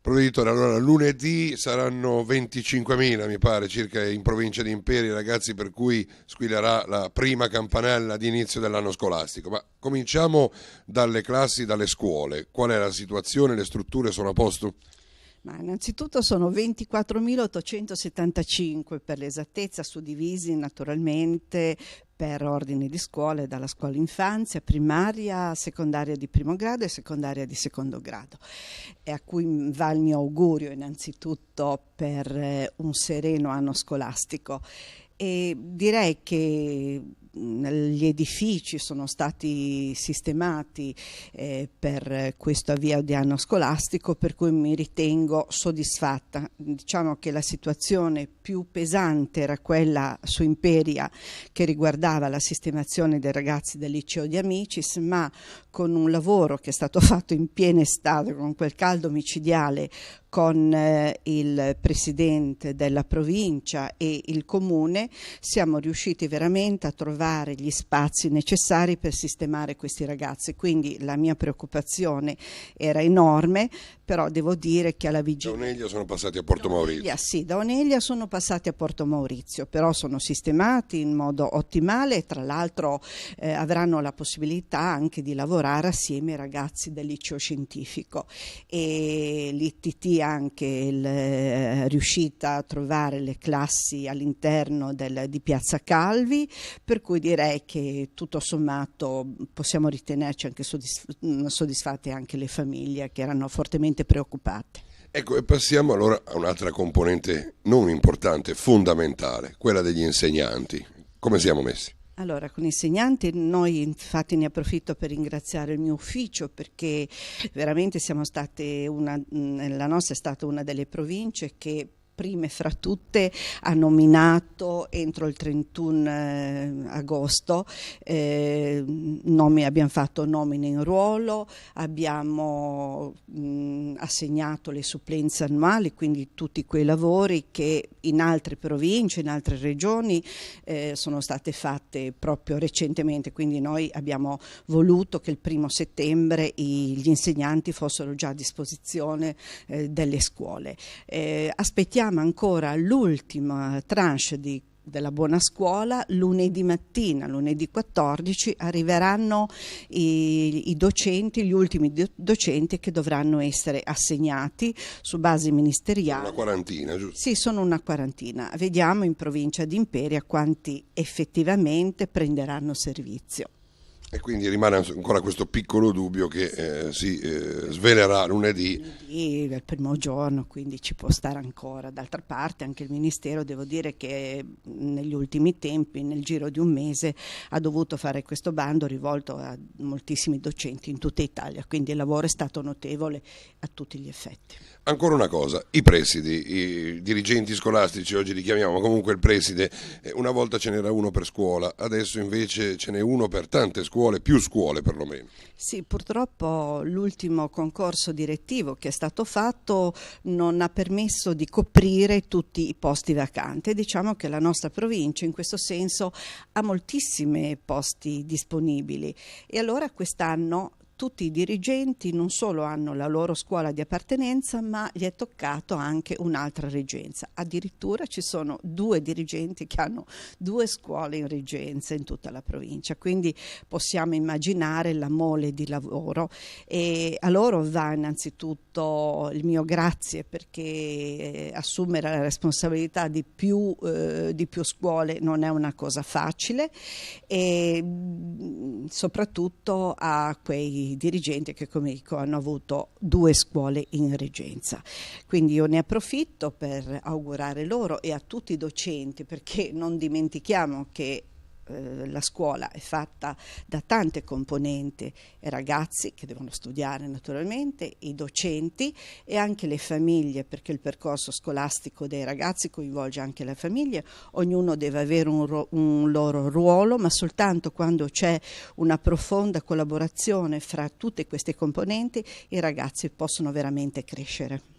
Provveditore, allora lunedì saranno 25.000 mi pare circa in provincia di Imperi ragazzi per cui squilerà la prima campanella di inizio dell'anno scolastico, ma cominciamo dalle classi, dalle scuole, qual è la situazione, le strutture sono a posto? Ma innanzitutto sono 24.875 per l'esattezza, suddivisi naturalmente per ordini di scuole, dalla scuola infanzia, primaria, secondaria di primo grado e secondaria di secondo grado. E a cui va il mio augurio innanzitutto per eh, un sereno anno scolastico. E direi che gli edifici sono stati sistemati eh, per questo avvio di anno scolastico per cui mi ritengo soddisfatta. Diciamo che la situazione più pesante era quella su Imperia che riguardava la sistemazione dei ragazzi del liceo di Amicis ma con un lavoro che è stato fatto in piena estate con quel caldo micidiale con eh, il presidente della provincia e il comune siamo riusciti veramente a trovare trovare gli spazi necessari per sistemare questi ragazzi. Quindi la mia preoccupazione era enorme, però devo dire che alla vigilia... Da Oneglia sono passati a Porto Maurizio. Oneglia, sì, da Oneglia sono passati a Porto Maurizio, però sono sistemati in modo ottimale e tra l'altro eh, avranno la possibilità anche di lavorare assieme ai ragazzi del liceo scientifico e l'ITT è anche il, eh, riuscita a trovare le classi all'interno di Piazza Calvi, per cui direi che tutto sommato possiamo ritenerci anche soddisf- mm, soddisfatte anche le famiglie che erano fortemente preoccupate. Ecco, e passiamo allora a un'altra componente non importante, fondamentale, quella degli insegnanti. Come siamo messi? Allora, con gli insegnanti, noi infatti ne approfitto per ringraziare il mio ufficio perché veramente siamo state una, mm, la nostra è stata una delle province che prime fra tutte ha nominato entro il 31 eh, agosto, eh, nomi, abbiamo fatto nomine in ruolo, abbiamo mh, assegnato le supplenze annuali, quindi tutti quei lavori che in altre province, in altre regioni eh, sono state fatte proprio recentemente, quindi noi abbiamo voluto che il primo settembre i, gli insegnanti fossero già a disposizione eh, delle scuole. Eh, aspettiamo chiama ancora l'ultima tranche di della buona scuola, lunedì mattina, lunedì 14, arriveranno i, i, docenti, gli ultimi docenti che dovranno essere assegnati su base ministeriale. Una quarantina, giusto? Sì, sono una quarantina. Vediamo in provincia di Imperia quanti effettivamente prenderanno servizio. E quindi rimane ancora questo piccolo dubbio che eh, si eh, svelerà lunedì. Lunedì, il primo giorno, quindi ci può stare ancora. D'altra parte anche il Ministero, devo dire che negli ultimi tempi, nel giro di un mese, ha dovuto fare questo bando rivolto a moltissimi docenti in tutta Italia, quindi il lavoro è stato notevole a tutti gli effetti ancora una cosa, i presidi, i dirigenti scolastici oggi li chiamiamo, comunque il preside, eh, una volta ce n'era uno per scuola, adesso invece ce n'è uno per tante scuole, più scuole perlomeno. Sì, purtroppo l'ultimo concorso direttivo che è stato fatto non ha permesso di coprire tutti i posti vacanti. Diciamo che la nostra provincia in questo senso ha moltissimi posti disponibili e allora quest'anno tutti i dirigenti non solo hanno la loro scuola di appartenenza, ma gli è toccato anche un'altra reggenza. Addirittura ci sono due dirigenti che hanno due scuole in reggenza in tutta la provincia, quindi possiamo immaginare la mole di lavoro e a loro va innanzitutto il mio grazie perché eh, assumere la responsabilità di più, eh, di più scuole non è una cosa facile e mm, soprattutto a quei dirigenti che come dico hanno avuto due scuole in reggenza. Quindi io ne approfitto per augurare loro e a tutti i docenti perché non dimentichiamo che eh, la scuola è fatta da tante componenti, i eh, ragazzi che devono studiare naturalmente, i docenti e anche le famiglie, perché il percorso scolastico dei ragazzi coinvolge anche le famiglie, ognuno deve avere un, un loro ruolo, ma soltanto quando c'è una profonda collaborazione fra tutte queste componenti i ragazzi possono veramente crescere.